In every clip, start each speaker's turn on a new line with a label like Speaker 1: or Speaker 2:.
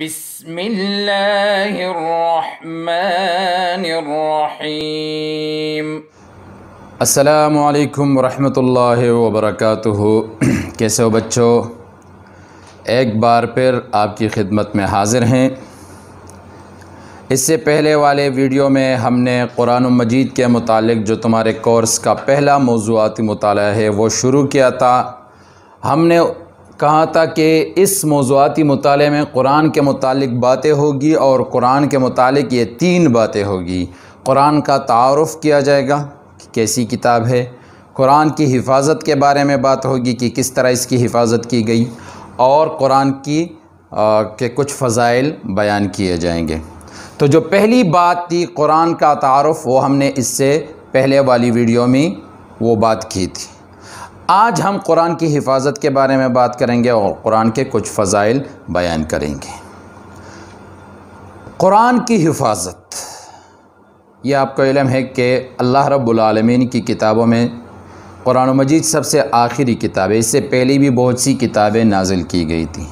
Speaker 1: بسم الله الرحمن الرحيم السلام عليكم ورحمة الله وبركاته कैसे हो बच्चों एक बार फिर आपकी खिदमत में हाज़िर हैं इससे पहले वाले वीडियो में हमने कुरान मजीद के मुतालिक जो तुम्हारे कोर्स का पहला मौजूदी मुताल है वो शुरू किया था हमने कहा था कि इस मौजूदी मुताले में कुरान के मुतालिक बातें होगी और कुरान के मुतालिक ये तीन बातें होगी कुरान का तारफ़ किया जाएगा कि कैसी किताब है कुरान की हिफाजत के बारे में बात होगी कि किस तरह इसकी हिफाजत की गई और कुरान की आ, के कुछ फ़जाइल बयान किए जाएंगे तो जो पहली बात थी कुरान का तारफ़ वो हमने इससे पहले वाली वीडियो में वो बात की थी आज हम कुरान की हिफाजत के बारे में बात करेंगे और कुरान के कुछ फ़ज़ाइल बयान करेंगे कुरान की हिफाजत यह आपको इलम है कि अल्लाह रब्लमीन की किताबों में कुरान मजीद सबसे आखिरी किताब है इससे पहले भी बहुत सी किताबें नाजिल की गई थी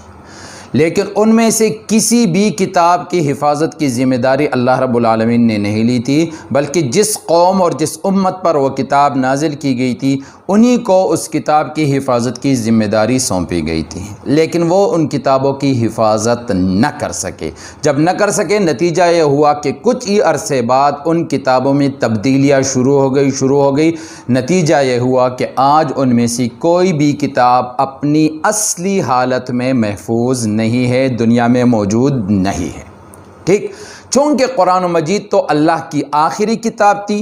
Speaker 1: लेकिन उनमें से किसी भी किताब की हिफाजत की ज़िम्मेदारी अल्लाह रब्लमीन ने नहीं ली थी बल्कि जिस कौम और जिस उम्मत पर वह किताब नाजिल की गई थी उन्हीं को उस किताब की हिफाजत की ज़िम्मेदारी सौंपी गई थी लेकिन वो उन किताबों की हिफाजत न कर सके जब न कर सके नतीजा ये हुआ कि कुछ ही अरसे बाद उन किताबों में तब्दीलियाँ शुरू हो गई शुरू हो गई नतीजा ये हुआ कि आज उनमें से कोई भी किताब अपनी असली हालत में महफूज नहीं है दुनिया में मौजूद नहीं है ठीक चूँकि कुरान मजीद तो अल्लाह की आखिरी किताब थी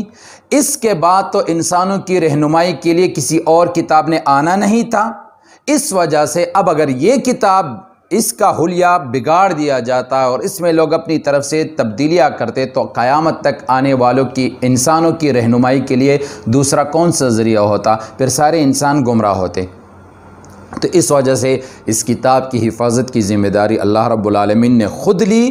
Speaker 1: इसके बाद तो इंसानों की रहनुमाई के लिए किसी और किताब ने आना नहीं था इस वजह से अब अगर ये किताब इसका हुलिया बिगाड़ दिया जाता और इसमें लोग अपनी तरफ से तब्दीलियाँ करते तो क़यामत तक आने वालों की इंसानों की रहनुमाई के लिए दूसरा कौन सा ज़रिया होता फिर सारे इंसान गुमराह होते तो इस वजह से इस किताब की हिफाजत की ज़िम्मेदारी अल्लाह रब्बुल ने ख़ुद ली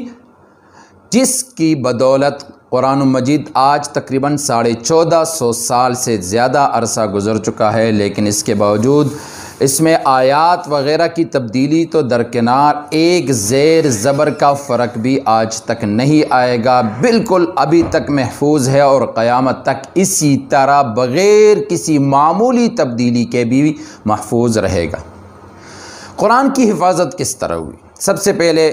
Speaker 1: जिसकी बदौलत कुरान मजीद आज तकरीबन साढ़े चौदह सौ साल से ज़्यादा अरसा गुज़र चुका है लेकिन इसके बावजूद इसमें आयात वगैरह की तब्दीली तो दरकिनार एक ज़ेर ज़बर का फ़र्क भी आज तक नहीं आएगा बिल्कुल अभी तक महफूज है और क़यामत तक इसी तरह बग़ैर किसी मामूली तब्दीली के भी महफूज रहेगा कुरान की हिफाजत किस तरह हुई सबसे पहले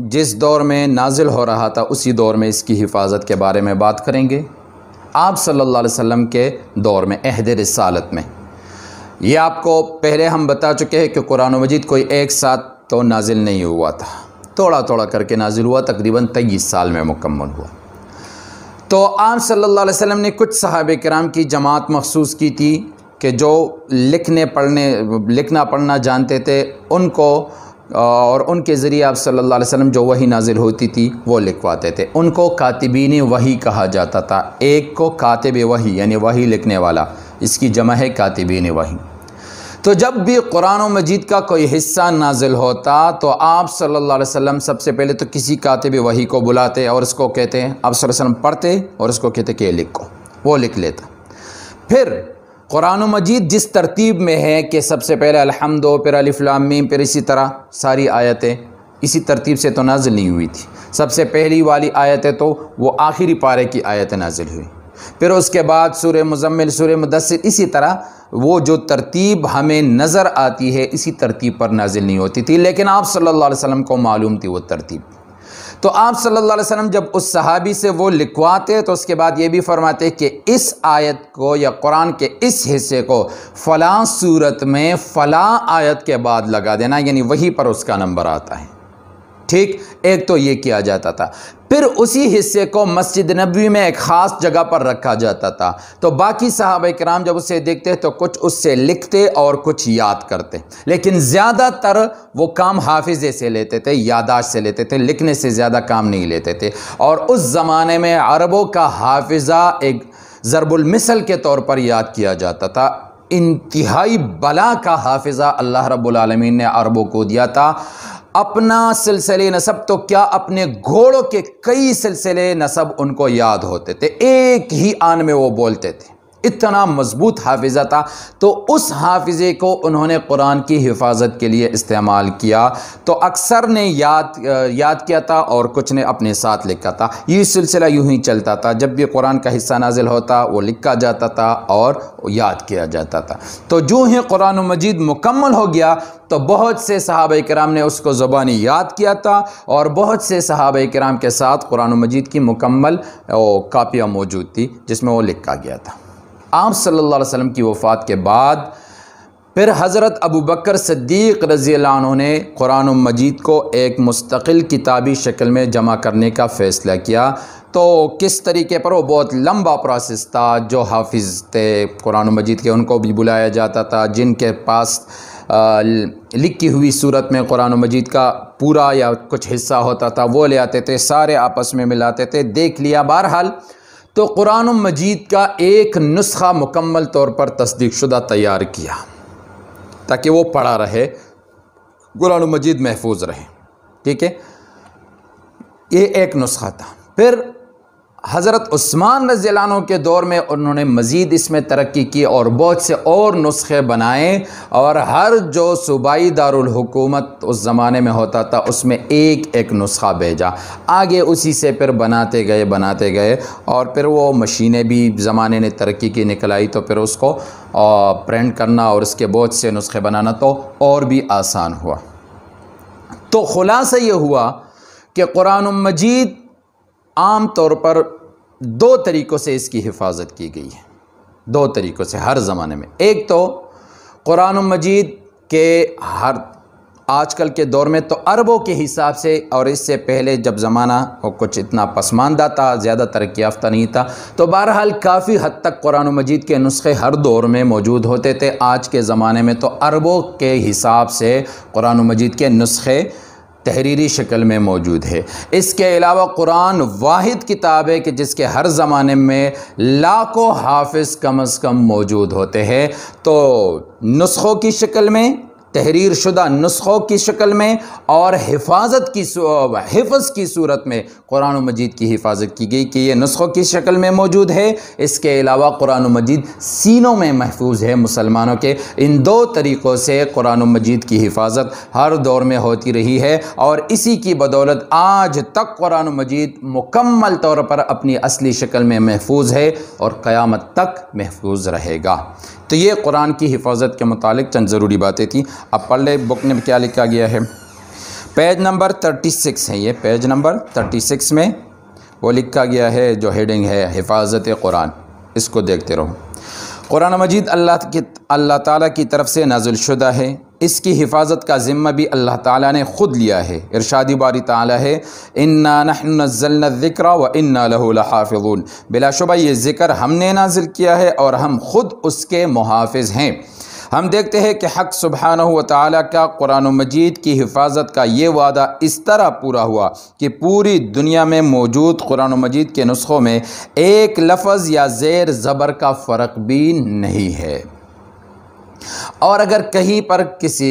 Speaker 1: जिस दौर में नाजिल हो रहा था उसी दौर में इसकी हिफाजत के बारे में बात करेंगे आप सल्लल्लाहु अलैहि वसल्लम के दौर में अहद रसालत में ये आपको पहले हम बता चुके हैं कि कुरान मजीद कोई एक साथ तो नाजिल नहीं हुआ था थोड़ा थोड़ा करके नाजिल हुआ तकरीबन तेईस साल में मुकम्मल हुआ तो आप सल्ला अलैहि ने कुछ सहाब कराम की जमात मखसूस की थी कि जो लिखने पढ़ने लिखना पढ़ना जानते थे उनको और उनके ज़रिए आप सल्लल्लाहु अलैहि वसल्लम जो वही नाजिल होती थी वो लिखवाते थे उनको कातिबीन वही कहा जाता था एक को कातिब वही यानी वही लिखने वाला इसकी जमा है कातिबीन वही तो जब भी कुरान मजीद का कोई हिस्सा नाजिल होता तो आप सल्लल्लाहु अलैहि वसल्लम सबसे पहले तो किसी कातिब वही को बुलाते और उसको कहते हैं आप सल्लल्लाहु अलैहि वसल्लम पढ़ते और उसको कहते कि लिखो वो लिख लेता फिर कुरान मजीद जिस तरतीब में है कि सबसे पहले अलहमद फिर अलफ़लामीम फिर इसी तरह सारी आयतें इसी तरतीब से तो नाजिल नहीं हुई थी सबसे पहली वाली आयतें तो वो आखिरी पारे की आयत नाजिल हुई फिर उसके बाद सुर मुजम्मिल सुर मुदसर इसी तरह वो जो तरतीब हमें नज़र आती है इसी तरतीब पर नाजिल नहीं होती थी लेकिन आप सल्ला अलैहि को मालूम थी वो तरतीब तो आप सल्लल्लाहु अलैहि वसल्लम जब उस सहाबी से वो लिखवाते तो उसके बाद ये भी फरमाते कि इस आयत को या कुरान के इस हिस्से को फ़लाँ सूरत में फ़लाँ आयत के बाद लगा देना यानी वहीं पर उसका नंबर आता है ठीक एक तो ये किया जाता था फिर उसी हिस्से को मस्जिद नबी में एक ख़ास जगह पर रखा जाता था तो बाकी साहब कराम जब उसे देखते तो कुछ उससे लिखते और कुछ याद करते लेकिन ज़्यादातर वो काम हाफिज़े से लेते थे यादाश्त से लेते थे लिखने से ज़्यादा काम नहीं लेते थे और उस ज़माने में अरबों का हाफिज़ा एक ज़रबुलमिसल के तौर पर याद किया जाता था इंतहाई बला का हाफिज़ा अल्लाह रब्बुल रबालमीन ने अरबों को दिया था अपना सिलसिले नसब तो क्या अपने घोड़ों के कई सिलसिले नसब उनको याद होते थे एक ही आन में वो बोलते थे इतना मज़बूत हाफिज़ा था तो उस हाफिज़े को उन्होंने कुरान की हिफाजत के लिए इस्तेमाल किया तो अक्सर ने याद याद किया था और कुछ ने अपने साथ लिखा था ये सिलसिला यूँ ही चलता था जब भी कुरान का हिस्सा नाजिल होता वो लिखा जाता था और याद किया जाता था तो जो ही कुरान मजीद मुकम्मल हो गया तो बहुत से सहाब कराम ने उसको ज़ुबानी याद किया था और बहुत से सहाब कराम के साथ कुरान मजीद की मुकम्मल कापियाँ मौजूद थी जिसमें वो लिखा गया था आप सल्ला वसम की वफ़ात के बाद फिर हज़रत अबू बकर सद्दीक़ रज़ी ने कुरान मजीद को एक मुस्तकिल किताबी शक्ल में जमा करने का फ़ैसला किया तो किस तरीके पर वो बहुत लंबा प्रोसेस था जो हाफिज़ थे कुरान मजीद के उनको भी बुलाया जाता था जिनके पास लिखी हुई सूरत में कुरान मजीद का पूरा या कुछ हिस्सा होता था वो ले आते थे सारे आपस में मिलाते थे देख लिया बहरहाल तो कुरान मजीद का एक नुस्खा मुकम्मल तौर पर तस्दीक शुदा तैयार किया ताकि वो पढ़ा रहे कुरान मजीद महफूज रहे ठीक है ये एक नुस्खा था फिर हज़रत उस्मान रजीलानों के दौर में उन्होंने मज़ीद इसमें तरक्की की और बहुत से और नुस्खे बनाए और हर जो सूबाई दारकूमत उस ज़माने में होता था उसमें एक एक नुस्खा भेजा आगे उसी से फिर बनाते गए बनाते गए और फिर वो मशीनें भी ज़माने ने तरक्की की निकलाई तो फिर उसको प्रिंट करना और उसके बहुत से नुस्खे बनाना तो और भी आसान हुआ तो ख़ुलासा ये हुआ कि कुरान मजीद आम तौर पर दो तरीक़ों से इसकी हिफाजत की गई है दो तरीक़ों से हर ज़माने में एक तो कुरान मजीद के हर आजकल के दौर में तो अरबों के हिसाब से और इससे पहले जब ज़माना वो कुछ इतना पसमानदा था ज़्यादा तरक्की याफ्ता नहीं था तो बहरहाल काफ़ी हद तक कुरान मजीद के नुस्खे हर दौर में मौजूद होते थे आज के ज़माने में तो अरबों के हिसाब से कुरान मजीद के नुस्खे तहरीरी शक्ल में मौजूद है इसके अलावा कुरान वाहिद किताब है कि जिसके हर ज़माने में लाखों हाफिज कम अज़ कम मौजूद होते हैं तो नुस्खों की शक्ल में तहरीर शुदा नुस्खों की शक्ल में और हिफाजत की हिफज की सूरत में कुरान मजीद की हिफाजत की गई कि ये नुस्खों की शक्ल में मौजूद है इसके अलावा कुरान मजीद सीनों में महफूज है मुसलमानों के इन दो तरीक़ों से कुरान मजीद की हिफाजत हर दौर में होती रही है और इसी की बदौलत आज तक कुरान मजीद मुकम्मल तौर पर अपनी असली शक्ल में महफूज है और क़यामत तक महफूज रहेगा तो ये कुरान की हिफाजत के मुतालिक चंद ज़रूरी बातें थीं अब पढ़ ले बुक में क्या लिखा गया है पेज नंबर थर्टी सिक्स है ये पेज नंबर थर्टी सिक्स में वो लिखा गया है जो हेडिंग है हिफाजत कुरान इसको देखते रहो कुरान मजीद अल्लाह की अल्लाह ताला की तरफ से नाजुलशुदा है इसकी हिफाजत का ज़िम्मा भी अल्लाह ताला ने ख़ुद लिया है इरशादी बारी ताला है इन्ना नज़ल्ज़िक्रा व इन्ना लहाफ़ुन बिलाशुबा ये ज़िक्र हमने नाजिल किया है और हम ख़ुद उसके मुहाफ़ हैं हम देखते हैं कि हक सुबहान तला का कुरान मजीद की हिफाजत का ये वादा इस तरह पूरा हुआ कि पूरी दुनिया में मौजूद कुरान मजीद के नुस्खों में एक लफज या ज़ेर ज़बर का फ़र्क भी नहीं है और अगर कहीं पर किसी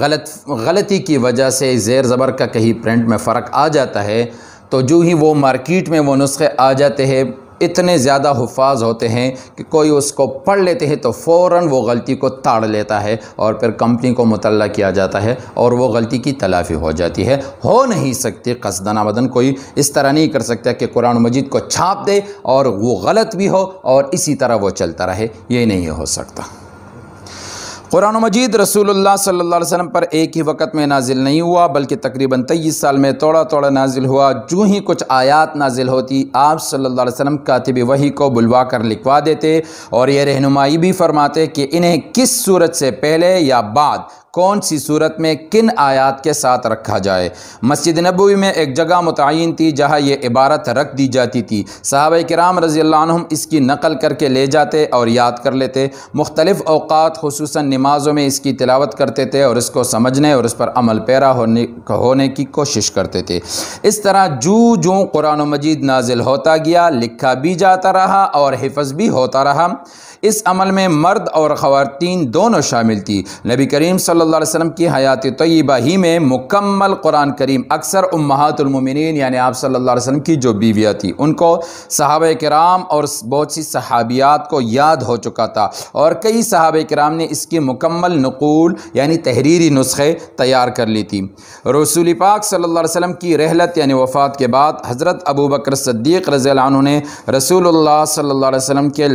Speaker 1: गलत गलती की वजह से ज़ेर ज़बर का कहीं प्रिंट में फ़र्क आ जाता है तो जो ही वो मार्केट में वो नुस्खे आ जाते हैं इतने ज़्यादा हफाज होते हैं कि कोई उसको पढ़ लेते हैं तो फ़ौर वो गलती को ताड़ लेता है और फिर कंपनी को मुतल किया जाता है और वो गलती की तलाफ़ी हो जाती है हो नहीं सकती कसदना बदन कोई इस तरह नहीं कर सकता कि कुरान मजीद को छाप दे और वो गलत भी हो और इसी तरह वो चलता रहे ये नहीं हो सकता कुरान मजीद रसूलुल्लाह सल्लल्लाहु अलैहि वसल्लम पर एक ही वक्त में नाजिल नहीं हुआ बल्कि तकरीबन तेईस साल में थोड़ा थोड़ा नाजिल हुआ जो ही कुछ आयात नाजिल होती आप सल्लल्लाहु अलैहि वसल्लम कातिब वही को बुलवा कर लिखवा देते और ये रहनुमाई भी फरमाते कि इन्हें किस सूरत से पहले या बाद कौन सी सूरत में किन आयात के साथ रखा जाए मस्जिद नबी में एक जगह मुतन थी जहाँ ये इबारत रख दी जाती थी साहब कराम रज़ी इसकी नकल करके ले जाते और याद कर लेते मुख्तलिफ़ अवात खसूस नमाज़ों में इसकी तिलावत करते थे और इसको समझने और उस पर अमल पैरा होने होने की कोशिश करते थे इस तरह जू जू कुरान मजीद नाजिल होता गया लिखा भी जाता रहा और हिफज भी होता रहा इस अमल में मर्द और ख़वातीन दोनों शामिल थी नबी करीम सल्ला वसम की हयात तयबा ही में मुकम्मल कुरान करीम अक्सर उम्मातमिन यानी आप सल्ला वसम की जो बीवियाँ थी उनको सहाब कराम और बहुत सी सहाबियात को याद हो चुका था और कई सहाब कराम ने इसकी मुकम्मल नकूल यानी तहरीरी नुस्खे तैयार कर ली थी रसूल पाक सल्ला वसम की रहलत यानी वफ़ात के बाद हज़रत अबू बकर सद्दीक रज़ी ने रसूल सल्ला वसम के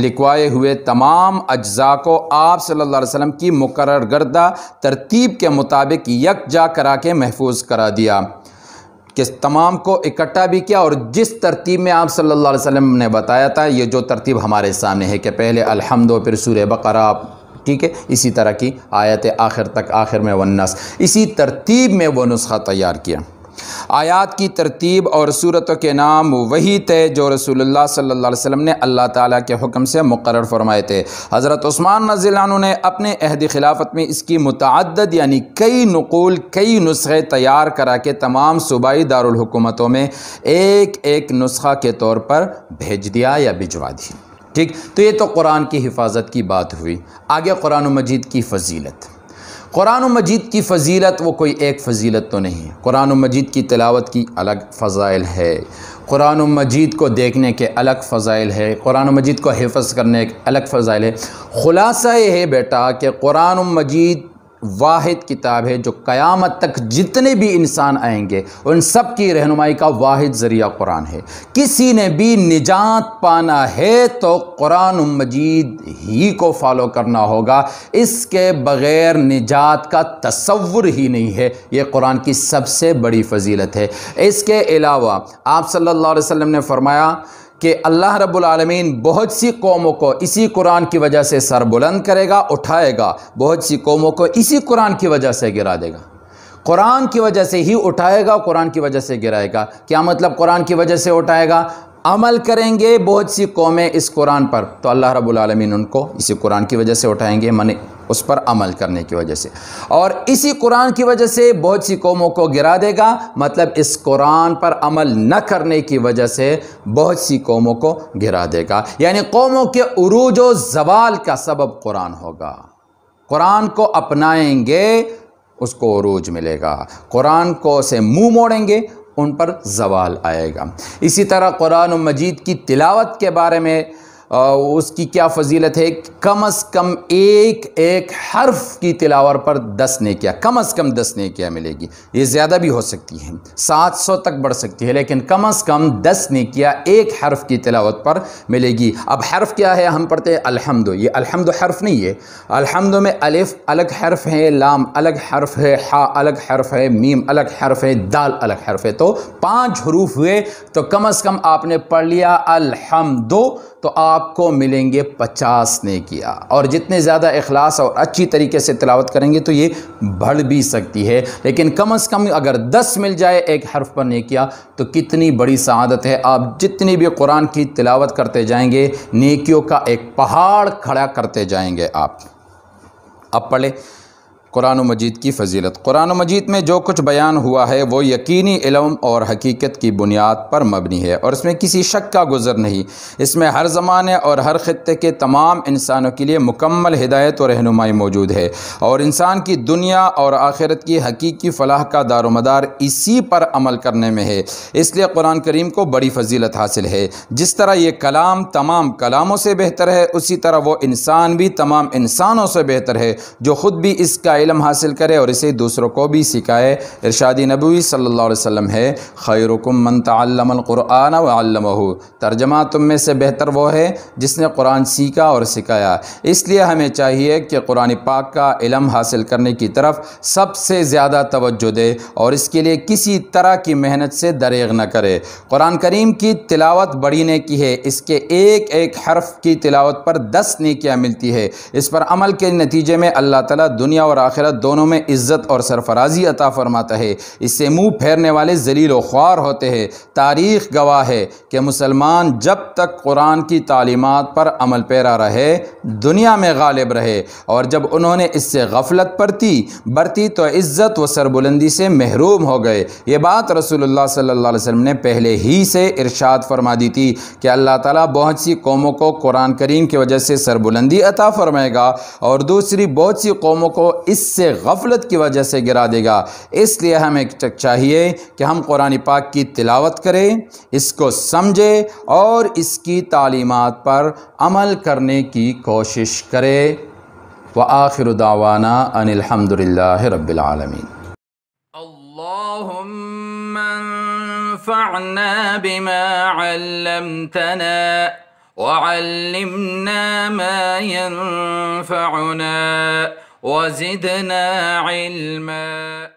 Speaker 1: लिखवाए हुए तमाम अज्जा को आप सल्लल्लाहु अलैहि वसल्लम की मुकर गर्दा तरतीब के मुताबिक यकजा करा के महफूज करा दिया कि तमाम को इकट्ठा भी किया और जिस तरतीब में आप सल्लल्लाहु अलैहि वसल्लम ने बताया था ये जो तरतीब हमारे सामने है कि पहले अलहमदो फिर सूर बकरा ठीक है इसी तरह की आयत आखिर तक आखिर में वनस इसी तरतीब में वह नुस्खा तैयार किया आयात की तरतीब और सूरतों के नाम वही थे जो रसूल सल्लल्लाहु ने अल्लाह ताली के हुक्म से मुकर फरमाए थे हज़रत उस्मान नज़ीलानू ने अपने अहद खिलाफत में इसकी मतद यानी कई नकूल कई नुस्खे तैयार करा के तमाम सूबाई दारकूमतों में एक एक नुस्खा के तौर पर भेज दिया या भिजवा दी ठीक तो ये तो कुरान की हिफाजत की बात हुई आगे कुरान मजीद की फजीलत कुरान मजीद की फजीलत वो कोई एक फजीलत तो नहीं है कुरान मजीद की तिलावत की अलग फ़ज़ाइल है कुरान मजीद को देखने के अलग फ़ज़ाइल है कुरान मजीद को हिफज करने के अलग फ़ज़ाइल है ख़ुलासा ये है बेटा कि कुरान मजीद वाद किताब है जो क़यामत तक जितने भी इंसान आएंगे उन सब की रहनुमाई का वाद ज़रिया कुरान है किसी ने भी निजात पाना है तो कुरान मजीद ही को फॉलो करना होगा इसके बग़ैर निजात का तस्वुर ही नहीं है ये कुरान की सबसे बड़ी फजीलत है इसके अलावा आप सल्ला वसम ने फरमाया कि अल्लाह रब्लमीन बहुत सी कौमों को इसी कुरान की वजह से सरबुलंद करेगा उठाएगा बहुत सी कौमों को इसी कुरान की वजह से गिरा देगा कुरान की वजह से ही उठाएगा कुरान की वजह से गिराएगा क्या मतलब कुरान की वजह से उठाएगा अमल करेंगे बहुत सी कौमें इस कुरान पर तो अल्लाह रब्लमीन उनको इसी कुरान की वजह से उठाएंगे मन उस पर अमल करने की वजह से और इसी कुरान की वजह से बहुत सी कौमों को गिरा देगा मतलब इस कुरान पर अमल न करने की वजह से बहुत सी कौमों को गिरा देगा यानी कौमों के अरूज व जवाल का सबब कुरान होगा कुरान को अपनाएंगे उसको अरूज मिलेगा कुरान को से मुंह मोड़ेंगे उन पर जवाल आएगा इसी तरह कुरान मजीद की तिलावत के बारे में उसकी क्या फजीलत है कम अज़ कम एक एक हर्फ की तिलावर पर दस ने क्या कम अज़ कम दस ने क्या मिलेगी ये ज़्यादा भी हो सकती है सात सौ तक बढ़ सकती है लेकिन कम अज़ कम दस ने क्या एक हर्फ की तिलावत पर मिलेगी अब हर्फ क्या है हम पढ़ते हैं अलहमदो ये अलहमद हर्फ नहीं है अलहमद में अलिफ अलग हर्फ है लाम अलग हर्फ है हा अलग हर्फ है मीम अलग हर्फ है दाल अलग हर्फ है तो पाँच हरूफ हुए तो कम अज़ कम आपने पढ़ लिया अलहमदो तो आप आपको मिलेंगे पचास नेकिया और जितने ज़्यादा अखलास और अच्छी तरीके से तलावत करेंगे तो ये बढ़ भी सकती है लेकिन कम अज़ कम अगर दस मिल जाए एक हर्फ पर नेकिया तो कितनी बड़ी शहादत है आप जितनी भी कुरान की तिलावत करते जाएंगे नेकियों का एक पहाड़ खड़ा करते जाएंगे आप अब पढ़े कुरान मजीद की फजीलत कुरान मजीद में जो कुछ बयान हुआ है वो यकीनी इलम और हकीकत की बुनियाद पर मबनी है और इसमें किसी शक का गुजर नहीं इसमें हर ज़माने और हर ख़त्े के तमाम इंसानों के लिए मुकम्मल हिदायत और रहनुमाई मौजूद है और इंसान की दुनिया और आखिरत की हकीकी फलाह का मदार इसी पर अमल करने में है इसलिए कुरान करीम को बड़ी फजीलत हासिल है जिस तरह ये कलाम तमाम कलामों से बेहतर है उसी तरह वो इंसान भी तमाम इंसानों से बेहतर है जो ख़ुद भी इसका इलम हासिल करे और इसे दूसरों को भी सिखाए इरशादी नबी सल्लल्लाहु अलैहि वसल्लम है खैरुकुम मन तल्लमक़ुरान वल्लमहू तर्जमा तुम में से बेहतर वो है जिसने कुरान सीखा और सिखाया इसलिए हमें चाहिए कि कुरान पाक का इलम हासिल करने की तरफ सबसे ज़्यादा तवज्जो दे और इसके लिए किसी तरह की मेहनत से दरेग न करे कुरान करीम की तिलावत बड़ी ने की है इसके एक एक हर्फ की तिलावत पर दस नेकियाँ मिलती है इस पर अमल के नतीजे में अल्लाह तला दुनिया और आखिर आखिरत दोनों में इज़्ज़त और सरफराजी अता फरमाता है इससे मुंह फेरने वाले जलील ख्वार होते हैं तारीख़ गवाह है कि मुसलमान जब तक कुरान की तालीमत पर अमल पैरा रहे दुनिया में गालिब रहे और जब उन्होंने इससे गफलत परती बरती तो इज़्ज़त व सरबुलंदी से महरूम हो गए ये बात रसूलुल्लाह सल्लल्लाहु अलैहि वसल्लम ने पहले ही से इरशाद फरमा दी थी कि अल्लाह ताला बहुत सी कौमों को कुरान करीम की वजह से सरबुलंदी अता फरमाएगा और दूसरी बहुत सी कौमों को इस इससे गफलत की वजह से गिरा देगा इसलिए हमें चाहिए कि हम कुरान पाक की तिलावत करें इसको समझे और इसकी तालीमत पर अमल करने की कोशिश करें व आखिर दावाना अनिलहमदिल्ला रबालमीन فعنا بما علمتنا وعلمنا ما ينفعنا وزدنا علما